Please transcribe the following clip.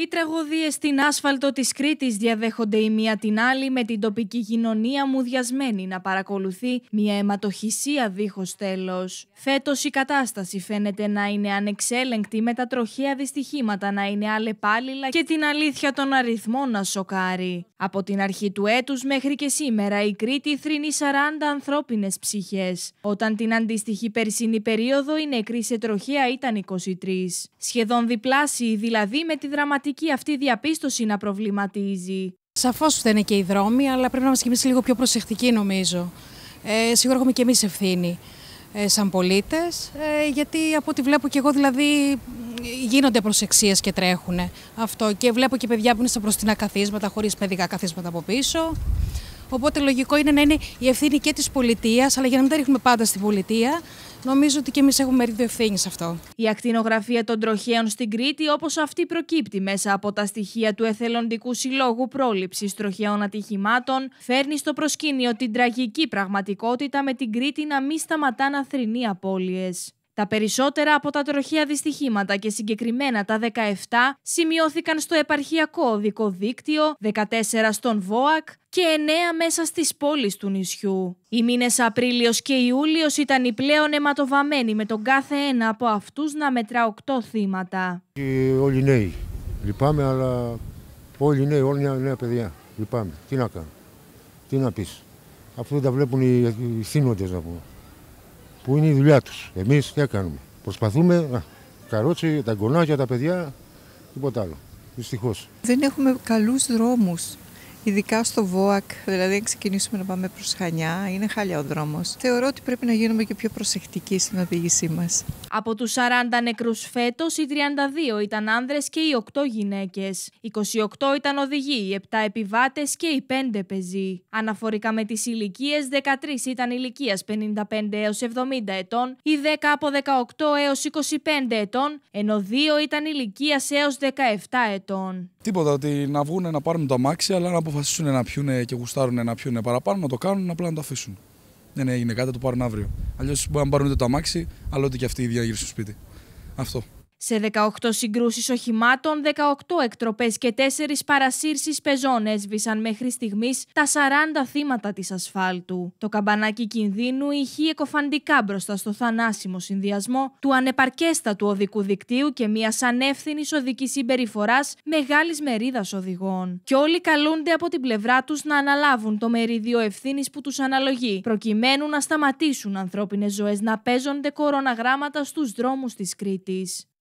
Οι τραγωδίες στην άσφαλτο της Κρήτης διαδέχονται η μία την άλλη με την τοπική κοινωνία μουδιασμένη να παρακολουθεί μια αιματοχυσία δίχως τέλος. Φέτος η κατάσταση φαίνεται να είναι ανεξέλεγκτη με τα τροχαία δυστυχήματα να είναι αλλεπάλληλα και την αλήθεια των αριθμών να σοκάρει. Από την αρχή του έτους μέχρι και σήμερα η Κρήτη θρυνεί 40 ανθρώπινες ψυχές, όταν την αντίστοιχη περσινή περίοδο η νεκρή σε τροχέα ήταν 23. Σχεδόν διπλάσιοι δηλαδή με τη δραματική αυτή διαπίστωση να προβληματίζει. Σαφώς φταίνε και οι δρόμοι, αλλά πρέπει να είμαστε και λίγο πιο προσεκτικοί νομίζω. Ε, σίγουρα έχουμε και εμείς ευθύνη ε, σαν πολίτες, ε, γιατί από ό,τι βλέπω και εγώ δηλαδή γίνονται προσεξίες και τρέχουν. Αυτό. Και βλέπω και παιδιά που είναι στα προστινά καθίσματα, χωρίς παιδικά καθίσματα από πίσω. Οπότε λογικό είναι να είναι η ευθύνη και της πολιτείας, αλλά για να μην τα ρίχνουμε πάντα στην πολιτεία, νομίζω ότι και εμείς έχουμε μερίδιο ευθύνης σε αυτό. Η ακτινογραφία των τροχαίων στην Κρήτη, όπως αυτή προκύπτει μέσα από τα στοιχεία του Εθελοντικού Συλλόγου Πρόληψης Τροχαίων Ατυχημάτων, φέρνει στο προσκήνιο την τραγική πραγματικότητα με την Κρήτη να μην σταματά να θρυνεί τα περισσότερα από τα τροχαία δυστυχήματα και συγκεκριμένα τα 17 σημειώθηκαν στο επαρχιακό οδικό δίκτυο, 14 στον ΒΟΑΚ και 9 μέσα στις πόλεις του νησιού. Οι μήνες Απρίλιος και Ιούλιος ήταν οι πλέον αιματοβαμμένοι με τον κάθε ένα από αυτούς να μετρά 8 θύματα. Όλοι νέοι. Λυπάμαι, αλλά όλοι νέοι, όλοι νέα, νέα παιδιά. Λυπάμαι. Τι να κάνω. Τι να πεις. Αφού δεν τα βλέπουν οι θύνοντες να που είναι η δουλειά τους. Εμείς τι κάνουμε. Προσπαθούμε να καρότσι, τα γκονάκια, τα παιδιά, τίποτα άλλο. Δυστυχώς. Δεν έχουμε καλούς δρόμους ειδικά στο ΒΟΑΚ, δηλαδή αν ξεκινήσουμε να πάμε προς Χανιά, είναι χάλια ο δρόμος. Θεωρώ ότι πρέπει να γίνουμε και πιο προσεκτικοί στην οδήγησή μας. Από τους 40 νεκρούς φέτος, οι 32 ήταν άνδρες και οι 8 γυναίκες. 28 ήταν οδηγοί, οι 7 επιβάτες και οι 5 πεζοί. Αναφορικά με τις ηλικίες, 13 ήταν ηλικίας 55 έως 70 ετών, οι 10 από 18 έως 25 ετών, ενώ 2 ήταν ηλικίας έως 17 ετών. Τίποτα, ότι να βγουν να πάρουν το αμάξι, αλλά να αποφασίσουν να πιούνε και γουστάρουν να πιούνε παραπάνω, να το κάνουν, απλά να το αφήσουν. Δεν ναι, ναι, έγινε κάτι, το πάρουν αύριο. Αλλιώς μπορεί να πάρουν το αμάξι, αλλά ότι και αυτοί οι ίδιοι γυρίσουν στο σπίτι. Αυτό. Σε 18 συγκρούσεις οχημάτων, 18 εκτροπές και 4 παρασύρσεις πεζών έσβησαν μέχρι στιγμής τα 40 θύματα της ασφάλτου. Το καμπανάκι κινδύνου ηχεί εκοφαντικά μπροστά στο θανάσιμο συνδυασμό του ανεπαρκέστατου οδικού δικτύου και μιας ανεύθυνης οδικής συμπεριφοράς μεγάλης μερίδας οδηγών. Και όλοι καλούνται από την πλευρά τους να αναλάβουν το μερίδιο ευθύνης που τους αναλογεί, προκειμένου να σταματήσουν ανθρώπινες ζωές να παίζονται κοροναγράμματα στους δρόμους της Κρήτης.